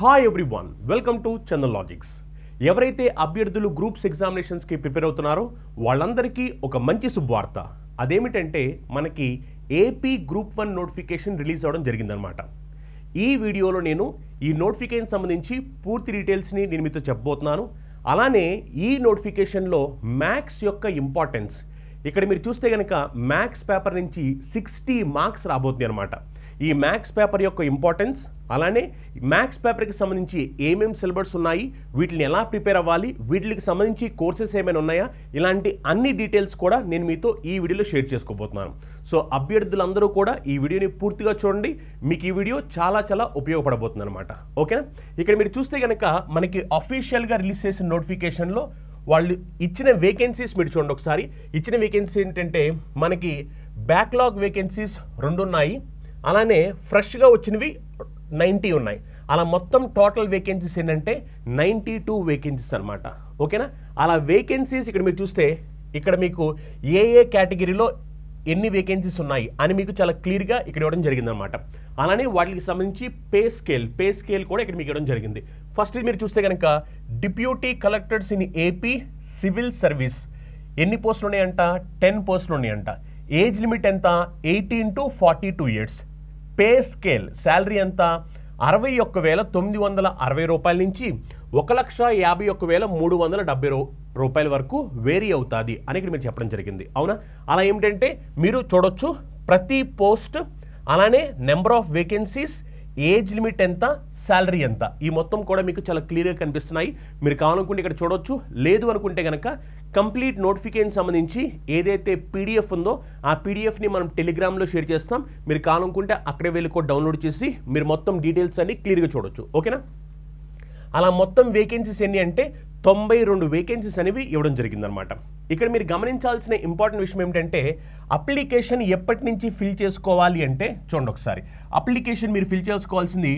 hi everyone welcome to Chandan logics ఎవరైతే అభ్యర్థులు groups ఎగ్జామినేషన్స్కి prepare అవుతున్నారో వాళ్ళందరికీ ఒక మంచి శుభవార్త అదేమిటంటే మనకి AP group one notification release అవ్వడం జరిగిందనమాట ఈ వీడియోలో నేను ఈ నోటిఫికేషన్ సంబంధించి పూర్తి డీటెయిల్స్ని నేను మీతో చెప్పబోతున్నాను అలానే ఈ నోటిఫికేషన్లో మ్యాథ్స్ యొక్క ఇంపార్టెన్స్ ఇక్కడ మీరు చూస్తే కనుక మ్యాథ్స్ పేపర్ నుంచి సిక్స్టీ మార్క్స్ రాబోతుంది అనమాట ఈ మ్యాథ్స్ పేపర్ యొక్క ఇంపార్టెన్స్ అలానే మ్యాథ్స్ పేపర్కి సంబంధించి ఏమేమి సిలబస్ ఉన్నాయి వీటిని ఎలా ప్రిపేర్ అవ్వాలి వీటికి సంబంధించి కోర్సెస్ ఏమైనా ఉన్నాయా ఇలాంటి అన్ని డీటెయిల్స్ కూడా నేను మీతో ఈ వీడియోలో షేర్ చేసుకోబోతున్నాను సో అభ్యర్థులందరూ కూడా ఈ వీడియోని పూర్తిగా చూడండి మీకు ఈ వీడియో చాలా చాలా ఉపయోగపడబోతుంది అనమాట ఓకేనా ఇక్కడ మీరు చూస్తే కనుక మనకి అఫీషియల్గా రిలీజ్ చేసిన నోటిఫికేషన్లో వాళ్ళు ఇచ్చిన వేకెన్సీస్ మీరు చూడండి ఒకసారి ఇచ్చిన వేకెన్సీ ఏంటంటే మనకి బ్యాక్లాగ్ వేకెన్సీస్ రెండు ఉన్నాయి అలానే ఫ్రెష్గా వచ్చినవి నైంటీ ఉన్నాయి అలా మొత్తం టోటల్ వేకెన్సీస్ ఏంటంటే నైంటీ టూ వేకెన్సీస్ అనమాట ఓకేనా అలా వేకెన్సీస్ ఇక్కడ మీరు చూస్తే ఇక్కడ మీకు ఏ ఏ కేటగిరీలో ఎన్ని వేకెన్సీస్ ఉన్నాయి అని మీకు చాలా క్లియర్గా ఇక్కడ ఇవ్వడం జరిగిందనమాట అలానే వాటికి సంబంధించి పే స్కేల్ పే స్కేల్ కూడా ఇక్కడ మీకు ఇవ్వడం జరిగింది ఫస్ట్ మీరు చూస్తే కనుక deputy collectors in AP civil service ఎన్ని పోస్టులు ఉన్నాయంట టెన్ పోస్టులు ఉన్నాయంట ఏజ్ లిమిట్ ఎంత eighteen to forty two years pay scale salary ఎంత అరవై ఒక్క వేల తొమ్మిది వందల అరవై రూపాయల నుంచి ఒక లక్ష యాభై ఒక్క వేల మూడు వందల డెబ్బై రూ రూపాయల వరకు వేరీ అవుతుంది అని ఇక్కడ మీరు చెప్పడం జరిగింది అవునా అలా ఏమిటంటే మీరు చూడొచ్చు ప్రతి పోస్ట్ అలానే number of vacancies age limit ఎంత శాలరీ ఎంత ఈ మొత్తం కూడా మీకు చాలా క్లియర్గా కనిపిస్తున్నాయి మీరు కావాలనుకుంటే ఇక్కడ చూడొచ్చు లేదు అనుకుంటే కనుక కంప్లీట్ నోటిఫికేషన్ సంబంధించి ఏదైతే పీడిఎఫ్ ఉందో ఆ పీడిఎఫ్ని మనం టెలిగ్రామ్లో షేర్ చేస్తాం మీరు కావాలనుకుంటే అక్కడే వెళ్ళి కూడా డౌన్లోడ్ చేసి మీరు మొత్తం డీటెయిల్స్ అన్ని క్లియర్గా చూడొచ్చు ఓకేనా అలా మొత్తం వేకెన్సీస్ ఎన్ని అంటే తొంభై రెండు వేకెన్సీస్ అనేవి ఇవ్వడం జరిగిందనమాట ఇక్కడ మీరు గమనించాల్సిన ఇంపార్టెంట్ విషయం ఏమిటంటే అప్లికేషన్ ఎప్పటి నుంచి ఫిల్ చేసుకోవాలి అంటే చూడండి ఒకసారి అప్లికేషన్ మీరు ఫిల్ చేసుకోవాల్సింది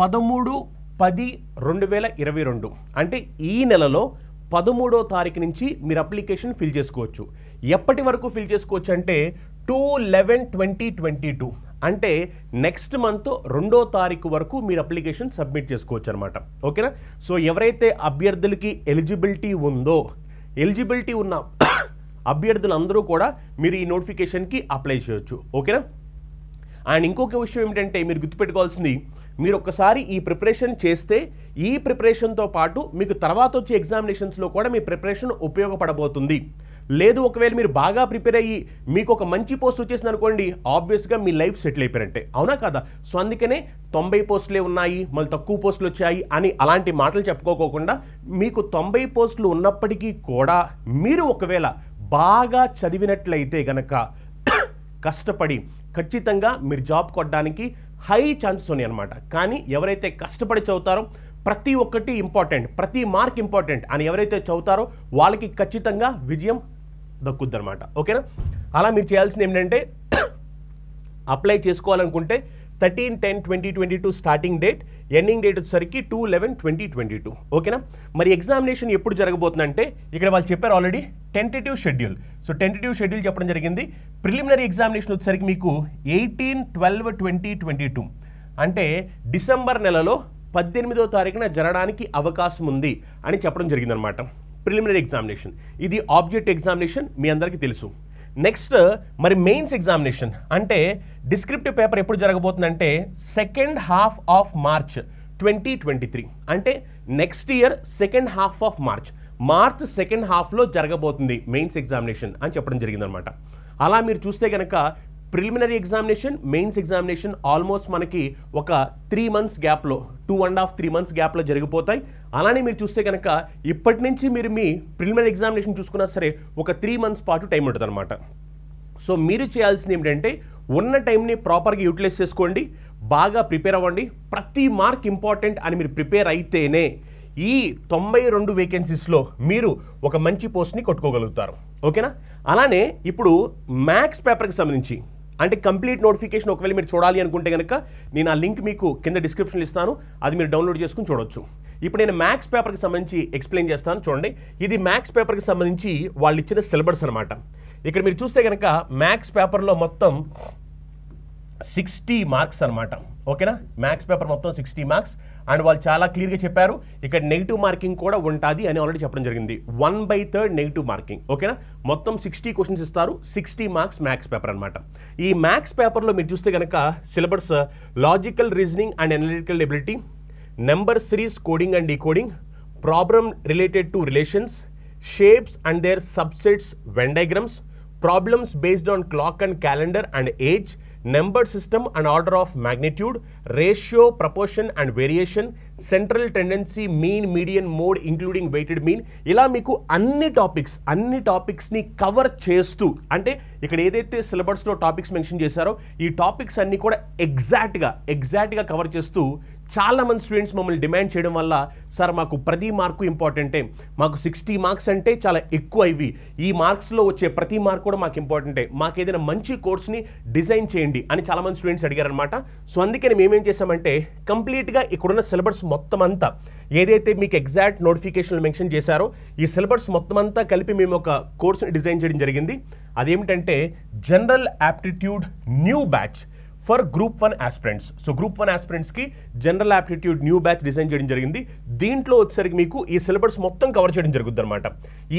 పదమూడు పది రెండు వేల ఇరవై రెండు అంటే ఈ నెలలో పదమూడో తారీఖు నుంచి మీరు అప్లికేషన్ ఫిల్ చేసుకోవచ్చు ఎప్పటి వరకు ఫిల్ చేసుకోవచ్చు అంటే two eleven twenty twenty two అంటే నెక్స్ట్ మంత్ రెండో తారీఖు వరకు మీరు అప్లికేషన్ సబ్మిట్ చేసుకోవచ్చు అనమాట ఓకేనా సో ఎవరైతే అభ్యర్థులకి ఎలిజిబిలిటీ ఉందో ఎలిజిబిలిటీ ఉన్న అభ్యర్థులందరూ కూడా మీరు ఈ నోటిఫికేషన్కి అప్లై చేయొచ్చు ఓకేనా అండ్ ఇంకొక విషయం ఏమిటంటే మీరు గుర్తుపెట్టుకోవాల్సింది మీరు ఒక్కసారి ఈ ప్రిపరేషన్ చేస్తే ఈ ప్రిపరేషన్తో పాటు మీకు తర్వాత వచ్చే ఎగ్జామినేషన్స్లో కూడా మీ ప్రిపరేషన్ ఉపయోగపడబోతుంది లేదు ఒకవేళ మీరు బాగా ప్రిపేర్ అయ్యి మీకు ఒక మంచి పోస్ట్ వచ్చేసింది అనుకోండి ఆబ్వియస్గా మీ లైఫ్ సెటిల్ అయిపోయారంటే అవునా కదా సో అందుకనే తొంభై పోస్టులే ఉన్నాయి మళ్ళీ తక్కువ పోస్టులు వచ్చాయి అని అలాంటి మాటలు చెప్పుకోకుండా మీకు తొంభై పోస్టులు ఉన్నప్పటికీ కూడా మీరు ఒకవేళ బాగా చదివినట్లయితే గనక కష్టపడి ఖచ్చితంగా మీరు జాబ్ కొట్టడానికి హై ఛాన్సెస్ ఉన్నాయి అనమాట కానీ ఎవరైతే కష్టపడి చదువుతారో ప్రతి ఒక్కటి ఇంపార్టెంట్ ప్రతి మార్క్ ఇంపార్టెంట్ అని ఎవరైతే చదువుతారో వాళ్ళకి ఖచ్చితంగా విజయం దక్కుద్ది అనమాట ఓకేనా అలా మీరు చేయాల్సింది ఏంటంటే అప్లై చేసుకోవాలనుకుంటే thirteen ten twenty twenty two starting date ending date వచ్చేసరికి two eleven twenty twenty two ఓకేనా మరి ఎగ్జామినేషన్ ఎప్పుడు జరగబోతుందంటే ఇక్కడ వాళ్ళు చెప్పారు already tentative schedule so tentative schedule చెప్పడం జరిగింది ప్రిలిమినరీ ఎగ్జామినేషన్ వచ్చేసరికి మీకు eighteen twelve twenty twenty two అంటే డిసెంబర్ నెలలో పద్దెనిమిదో తారీఖున జరగడానికి అవకాశం ఉంది అని చెప్పడం జరిగిందనమాట ప్రిలిమినరీ ఎగ్జామినేషన్ ఇది ఆబ్జెక్ట్ ఎగ్జామినేషన్ మీ అందరికీ తెలుసు నెక్స్ట్ మరి మెయిన్స్ ఎగ్జామినేషన్ అంటే డిస్క్రిప్టివ్ పేపర్ ఎప్పుడు జరగబోతుందంటే second half of March twenty twenty three అంటే next year second half of March March second హాఫ్లో జరగబోతుంది మెయిన్స్ ఎగ్జామినేషన్ అని చెప్పడం జరిగిందనమాట అలా మీరు చూస్తే కనుక preliminary examination mains examination almost మనకి ఒక త్రీ మంత్స్ గ్యాప్లో two and half three months గ్యాప్లో జరిగిపోతాయి అలానే మీరు చూస్తే కనుక ఇప్పటి నుంచి మీరు మీ ప్రిలిమినరీ ఎగ్జామినేషన్ చూసుకున్నా సరే ఒక త్రీ మంత్స్ పాటు టైం ఉంటుంది అనమాట సో మీరు చేయాల్సింది ఏమిటంటే ఉన్న టైంని ప్రాపర్గా యూటిలైజ్ చేసుకోండి బాగా ప్రిపేర్ అవ్వండి ప్రతి మార్క్ ఇంపార్టెంట్ అని మీరు ప్రిపేర్ అయితేనే ఈ తొంభై రెండు వేకెన్సీస్లో మీరు ఒక మంచి పోస్ట్ని కొట్టుకోగలుగుతారు ఓకేనా అలానే ఇప్పుడు మ్యాథ్స్ పేపర్కి సంబంధించి అంటే కంప్లీట్ నోటిఫికేషన్ ఒకవేళ మీరు చూడాలి అనుకుంటే కనుక నేను ఆ లింక్ మీకు కింద డిస్క్రిప్షన్లో ఇస్తాను అది మీరు డౌన్లోడ్ చేసుకుని చూడొచ్చు ఇప్పుడు నేను మ్యాథ్స్ పేపర్కి సంబంధించి ఎక్స్ప్లెయిన్ చేస్తాను చూడండి ఇది మ్యాథ్స్ పేపర్కి సంబంధించి వాళ్ళు ఇచ్చిన సిలబస్ అనమాట ఇక్కడ మీరు చూస్తే కనుక మ్యాథ్స్ పేపర్లో మొత్తం సిక్స్టీ మార్క్స్ అనమాట ఓకేనా మ్యాథ్స్ పేపర్ మొత్తం సిక్స్టీ మార్క్స్ అండ్ వాళ్ళు చాలా క్లియర్గా చెప్పారు ఇక్కడ నెగిటివ్ మార్కింగ్ కూడా ఉంటుంది అని ఆల్రెడీ చెప్పడం జరిగింది one by third negative marking ఓకేనా మొత్తం సిక్స్టీ క్వశ్చన్స్ ఇస్తారు సిక్స్టీ మార్క్స్ మ్యాథ్స్ పేపర్ అనమాట ఈ మ్యాథ్స్ పేపర్లో మీరు చూస్తే కనుక syllabus logical reasoning and analytical ability number series coding and decoding problem related to relations shapes and their subsets Venn diagrams problems based on clock and calendar and age number system and order of magnitude ratio proportion and variation central tendency mean median mode including weighted mean ఇలా మీకు అన్ని topics అన్ని టాపిక్స్ని cover చేస్తూ అంటే ఇక్కడ ఏదైతే సిలబస్లో topics mention చేశారో ఈ టాపిక్స్ అన్నీ కూడా ఎగ్జాక్ట్గా ఎగ్జాక్ట్గా కవర్ చేస్తూ చాలామంది స్టూడెంట్స్ మమ్మల్ని డిమాండ్ చేయడం వల్ల సార్ మాకు ప్రతి మార్కు ఇంపార్టెంటే మాకు సిక్స్టీ మార్క్స్ అంటే చాలా ఎక్కువ ఇవి ఈ మార్క్స్లో వచ్చే ప్రతి మార్క్ కూడా మాకు ఇంపార్టెంటే మాకు ఏదైనా మంచి కోర్స్ని డిజైన్ చేయండి అని చాలామంది స్టూడెంట్స్ అడిగారనమాట సో అందుకని మేమేం చేసామంటే కంప్లీట్గా ఇక్కడున్న సిలబస్ మొత్తం అంతా ఏదైతే మీకు ఎగ్జాక్ట్ నోటిఫికేషన్లు మెన్షన్ చేశారో ఈ సిలబస్ మొత్తం అంతా కలిపి మేము ఒక కోర్సుని డిజైన్ చేయడం జరిగింది అదేమిటంటే general aptitude new batch for group one aspirants so group one ఆస్పిరెంట్స్కి general aptitude new batch design చేయడం జరిగింది దీంట్లో వచ్చేసరికి మీకు ఈ సిలబస్ మొత్తం కవర్ చేయడం జరుగుతుంది అనమాట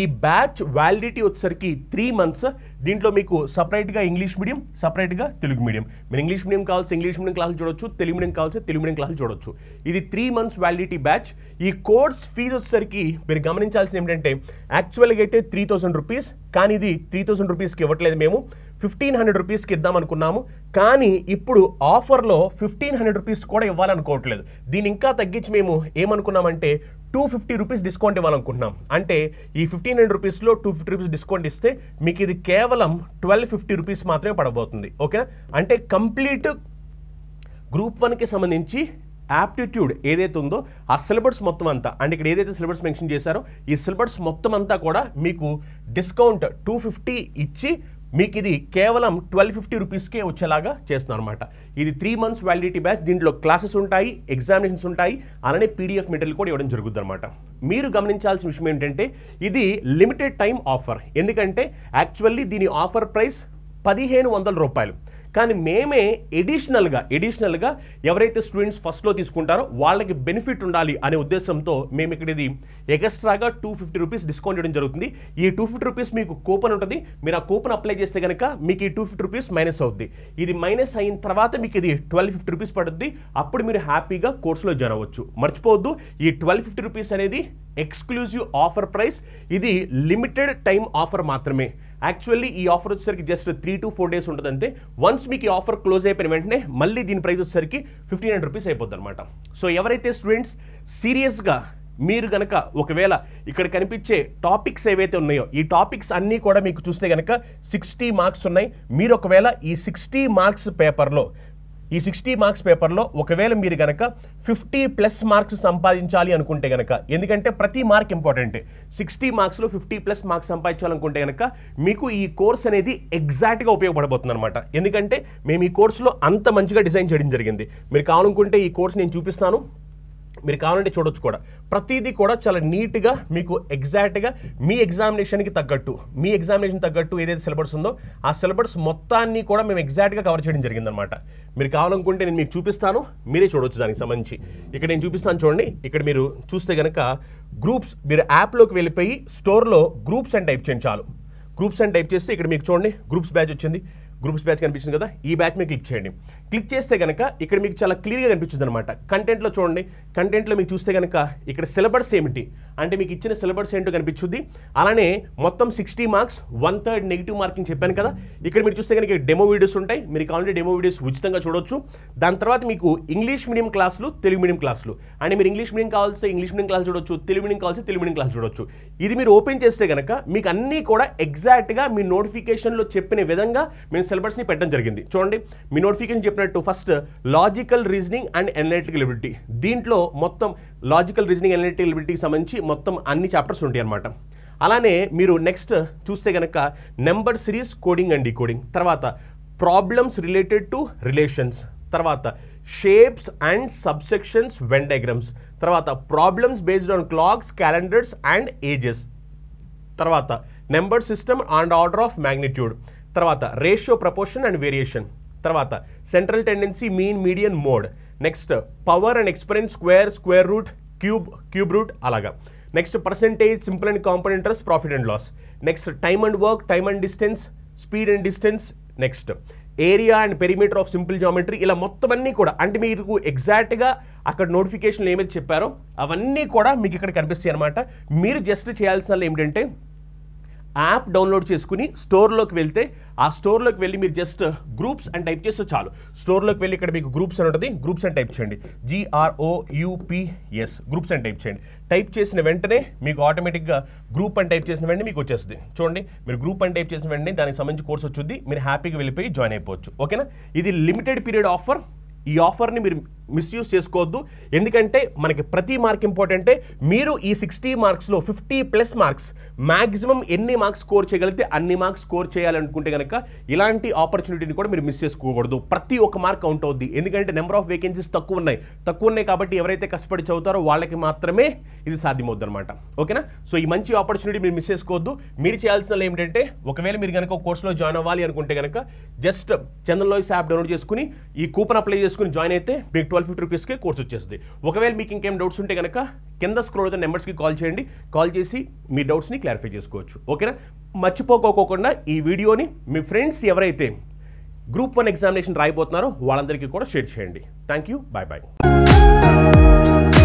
ఈ బ్యాచ్ వ్యాలిడిటీ వచ్చేసరికి త్రీ మంత్స్ దీంట్లో మీకు సపరేట్గా ఇంగ్లీష్ మీడియం సపరేట్గా తెలుగు మీడియం మీరు ఇంగ్లీష్ మీడియం కావాల్సి ఇంగ్లీష్ మీడియం క్లాసులు చూడొచ్చు తెలుగు మీడియం కావాల్సి తెలుగు మీడియం క్లాసులు చూడొచ్చు ఇది త్రీ మంత్స్ వ్యాలిడిటీ బ్యాచ్ ఈ కోర్స్ ఫీజు వచ్చేసరికి మీరు గమనించాల్సింది ఏంటంటే యాక్చువల్గా అయితే త్రీ థౌసండ్ రూపీస్ కానీ ఇది త్రీ థౌసండ్ రూపీస్కి ఇవ్వట్లేదు మేము ఫిఫ్టీన్ హండ్రెడ్ రూపీస్కి అనుకున్నాము కానీ ఇప్పుడు ఆఫర్లో ఫిఫ్టీన్ హండ్రెడ్ రూపీస్ కూడా ఇవ్వాలనుకోవట్లేదు దీని ఇంకా తగ్గించి మేము ఏమనుకున్నామంటే టూ ఫిఫ్టీ రూపీస్ డిస్కౌంట్ ఇవ్వాలనుకుంటున్నాం అంటే ఈ ఫిఫ్టీన్ హండ్రెడ్ రూపీస్లో టూ ఫిఫ్టీ రూపీస్ డిస్కౌంట్ ఇస్తే మీకు ఇది కేవలం ట్వెల్వ్ ఫిఫ్టీ రూపీస్ మాత్రమే పడబోతుంది ఓకే అంటే కంప్లీట్ గ్రూప్ వన్కి సంబంధించి యాప్టిట్యూడ్ ఏదైతే ఉందో ఆ సిలబస్ మొత్తం అంతా అంటే ఇక్కడ ఏదైతే సిలబస్ మెన్షన్ చేశారో ఈ సిలబస్ మొత్తం అంతా కూడా మీకు డిస్కౌంట్ టూ ఫిఫ్టీ ఇచ్చి మీకు ఇది కేవలం ట్వెల్వ్ ఫిఫ్టీ రూపీస్కే వచ్చేలాగా చేస్తున్నాను అనమాట ఇది త్రీ మంత్స్ వ్యాలిడిటీ బ్యాచ్ దీంట్లో క్లాసెస్ ఉంటాయి ఎగ్జామినేషన్స్ ఉంటాయి అలానే పీడిఎఫ్ మెటీరియల్ కూడా ఇవ్వడం జరుగుతుంది అనమాట మీరు గమనించాల్సిన విషయం ఏంటంటే ఇది లిమిటెడ్ టైం ఆఫర్ ఎందుకంటే యాక్చువల్లీ దీని ఆఫర్ ప్రైస్ పదిహేను వందల రూపాయలు కానీ మేమే ఎడిషనల్గా ఎడిషనల్గా ఎవరైతే స్టూడెంట్స్ ఫస్ట్లో తీసుకుంటారో వాళ్ళకి బెనిఫిట్ ఉండాలి అనే ఉద్దేశంతో మేము ఇక్కడ ఇది ఎక్స్ట్రాగా టూ ఫిఫ్టీ రూపీస్ డిస్కౌంట్ ఇవ్వడం జరుగుతుంది ఈ టూ ఫిఫ్టీ రూపీస్ మీకు కూపన్ ఉంటుంది మీరు ఆ కూపన్ అప్లై చేస్తే కనుక మీకు ఈ టూ ఫిఫ్టీ రూపీస్ మైనస్ అవుద్ది ఇది మైనస్ అయిన తర్వాత మీకు ఇది ట్వెల్వ్ ఫిఫ్టీ రూపీస్ పడుద్ది అప్పుడు మీరు హ్యాపీగా కోర్సులో జాయిన్ అవ్వచ్చు మర్చిపోవద్దు ఈ ట్వెల్వ్ ఫిఫ్టీ రూపీస్ అనేది ఎక్స్క్లూజివ్ ఆఫర్ ప్రైస్ ఇది లిమిటెడ్ టైం ఆఫర్ మాత్రమే యాక్చువల్లీ ఈ ఆఫర్ వచ్చేసరికి just three to four days ఉంటుంది అంతే వన్స్ మీకు ఈ ఆఫర్ క్లోజ్ అయిపోయిన వెంటనే మళ్ళీ దీని ప్రైస్ వచ్చేసరికి ఫిఫ్టీన్ హండ్రెడ్ రూపీస్ అయిపోద్ది అనమాట సో ఎవరైతే స్టూడెంట్స్ సీరియస్గా మీరు కనుక ఒకవేళ ఇక్కడ కనిపించే టాపిక్స్ ఏవైతే ఉన్నాయో ఈ టాపిక్స్ అన్నీ కూడా మీకు చూస్తే కనుక సిక్స్టీ మార్క్స్ ఉన్నాయి మీరు ఒకవేళ ఈ సిక్స్టీ మార్క్స్ పేపర్లో ఈ సిక్స్టీ మార్క్స్ పేపర్లో ఒకవేళ మీరు కనుక ఫిఫ్టీ ప్లస్ మార్క్స్ సంపాదించాలి అనుకుంటే కనుక ఎందుకంటే ప్రతి మార్క్ ఇంపార్టెంటే సిక్స్టీ మార్క్స్లో ఫిఫ్టీ ప్లస్ మార్క్స్ సంపాదించాలనుకుంటే కనుక మీకు ఈ కోర్స్ అనేది ఎగ్జాక్ట్గా ఉపయోగపడబోతుంది అనమాట ఎందుకంటే మేము ఈ కోర్సులో అంత మంచిగా డిజైన్ చేయడం జరిగింది మీరు కావాలనుకుంటే ఈ కోర్స్ నేను చూపిస్తాను మీరు కావాలంటే చూడొచ్చు కూడా ప్రతిదీ కూడా చాలా నీట్గా మీకు ఎగ్జాక్ట్గా మీ ఎగ్జామినేషన్కి తగ్గట్టు మీ ఎగ్జామినేషన్ తగ్గట్టు ఏదైతే సిలబస్ ఉందో ఆ సిలబస్ మొత్తాన్ని కూడా మేము ఎగ్జాక్ట్గా కవర్ చేయడం జరిగిందనమాట మీరు కావాలనుకుంటే నేను మీకు చూపిస్తాను మీరే చూడొచ్చు దానికి సంబంధించి ఇక్కడ నేను చూపిస్తాను చూడండి ఇక్కడ మీరు చూస్తే కనుక గ్రూప్స్ మీరు యాప్లోకి వెళ్ళిపోయి స్టోర్లో గ్రూప్స్ అండ్ టైప్ చేయండి చాలు గ్రూప్స్ అండ్ టైప్ చేస్తే ఇక్కడ మీకు చూడండి గ్రూప్స్ బ్యాచ్ వచ్చింది గ్రూప్స్ బ్యాచ్ కనిపిస్తుంది కదా ఈ బ్యాచ్ మీద క్లిక్ చేయండి క్లిక్ చేస్తే కనుక ఇక్కడ మీకు చాలా క్లియర్గా కనిపిస్తుంది అనమాట కంటెంట్లో చూడండి కంటెంట్లో మీకు చూస్తే కనుక ఇక్కడ సిలబస్ ఏమిటి అంటే మీకు ఇచ్చిన సిలబస్ ఏంటో కనిపించుద్ది అలానే మొత్తం sixty marks one third negative marking చెప్పాను కదా ఇక్కడ మీరు చూస్తే కనుక డెమో వీడియోస్ ఉంటాయి మీరు కావాలంటే డెమో వీడియోస్ ఉచితంగా చూడొచ్చు దాని తర్వాత మీకు ఇంగ్లీష్ మీడియం క్లాసులు తెలుగు మీడియం క్లాసులు అంటే మీరు ఇంగ్లీష్ మీడియం కావాల్సి ఇంగ్లీష్ మీడియం క్లాస్ చూడొచ్చు తెలుగు మీడియం కావాల్సి తెలుగు మీడియం క్లాస్ చూడొచ్చు ఇది మీరు ఓపెన్ చేస్తే కనుక మీకు అన్నీ కూడా ఎగ్జాక్ట్గా మీ నోటిఫికేషన్లో చెప్పిన విధంగా మేము సిలబస్ని పెట్టడం జరిగింది చూడండి మీ నోటిఫికేషన్ చెప్పినట్టు first logical reasoning and analytical ability దీంట్లో మొత్తం లాజికల్ రీజనింగ్ ఎనలిటికల్ ఎబిలిటీకి సంబంధించి మొత్తం అన్ని చాప్టర్స్ ఉంటాయి అనమాట అలానే మీరు నెక్స్ట్ చూస్తే కనుక number series coding and decoding తర్వాత ప్రాబ్లమ్స్ రిలేటెడ్ టు రిలేషన్స్ తర్వాత shapes and subsections Venn diagrams తర్వాత problems based on clocks calendars and ages తర్వాత number system and order of magnitude తర్వాత రేషియో ప్రపోర్షన్ అండ్ వేరియేషన్ తర్వాత central tendency mean median mode next power and exponents square square root cube cube root అలాగా next percentage simple and compound interest profit and loss next time and work time and distance speed and distance next area and perimeter of simple geometry ఇలా మొత్తం అన్నీ కూడా అంటే మీకు ఎగ్జాక్ట్గా అక్కడ నోటిఫికేషన్లు ఏమైతే చెప్పారో అవన్నీ కూడా మీకు ఇక్కడ కనిపిస్తాయి అనమాట మీరు జస్ట్ చేయాల్సిన ఏమిటంటే యాప్ డౌన్లోడ్ చేసుకుని స్టోర్లోకి వెళ్తే ఆ స్టోర్లోకి వెళ్ళి మీరు జస్ట్ గ్రూప్స్ అని టైప్ చేస్తే చాలు స్టోర్లోకి వెళ్ళి ఇక్కడ మీకు గ్రూప్స్ అని ఉంటుంది గ్రూప్స్ అని టైప్ చేయండి జిఆర్ఓయుపిఎస్ గ్రూప్స్ అని టైప్ చేయండి టైప్ చేసిన వెంటనే మీకు ఆటోమేటిక్గా గ్రూప్ అని టైప్ చేసిన వెంటనే మీకు వచ్చేస్తుంది చూడండి మీరు గ్రూప్ అని టైప్ చేసిన వెంటనే దానికి సంబంధించి కోర్స్ వచ్చింది మీరు హ్యాపీగా వెళ్ళిపోయి జాయిన్ అయిపోవచ్చు ఓకేనా ఇది లిమిటెడ్ పీరియడ్ ఆఫర్ ఈ ఆఫర్ని మీరు మిస్యూజ్ చేసుకోవద్దు ఎందుకంటే మనకి ప్రతి మార్క్ ఇంపార్టెంటే మీరు ఈ సిక్స్టీ మార్క్స్లో ఫిఫ్టీ ప్లస్ మార్క్స్ మ్యాక్సిమం ఎన్ని మార్క్స్ స్కోర్ చేయగలిగితే అన్ని మార్క్స్ స్కోర్ చేయాలనుకుంటే కనుక ఇలాంటి ఆపర్చునిటీని కూడా మీరు మిస్ చేసుకోకూడదు ప్రతి ఒక్క మార్క్ కౌంట్ అవుద్ది ఎందుకంటే నెంబర్ ఆఫ్ వేకెన్సీస్ తక్కువ ఉన్నాయి తక్కువ ఉన్నాయి కాబట్టి ఎవరైతే కష్టపడి చదువుతారో వాళ్ళకి మాత్రమే ఇది సాధ్యమవుద్ది అనమాట ఓకేనా సో ఈ మంచి ఆపర్చునిటీ మీరు మిస్ చేసుకోవద్దు మీరు చేయాల్సిన ఏంటంటే ఒకవేళ మీరు కనుక కోర్సులో జాయిన్ అవ్వాలి అనుకుంటే కనుక జస్ట్ చంద్రలోయస్ యాప్ డౌన్లోడ్ చేసుకుని ఈ కూపన్ అప్లై చేసుకుని జాయిన్ అయితే మీకు ట్వెల్వ్ ఫిఫ్టీ రూపీస్కే కోర్స్ వచ్చేస్తుంది ఒకవేళ మీకు ఇంకేం డౌట్స్ ఉంటే కనుక కింద స్క్రోల్ అయితే నెంబర్స్కి కాల్ చేయండి కాల్ చేసి మీ డౌట్స్ని క్లారిఫై చేసుకోవచ్చు ఓకేనా మర్చిపోకోకుండా ఈ వీడియోని మీ ఫ్రెండ్స్ ఎవరైతే గ్రూప్ వన్ ఎగ్జామినేషన్ రాయిపోతున్నారో వాళ్ళందరికీ కూడా షేర్ చేయండి థ్యాంక్ యూ బాయ్ బాయ్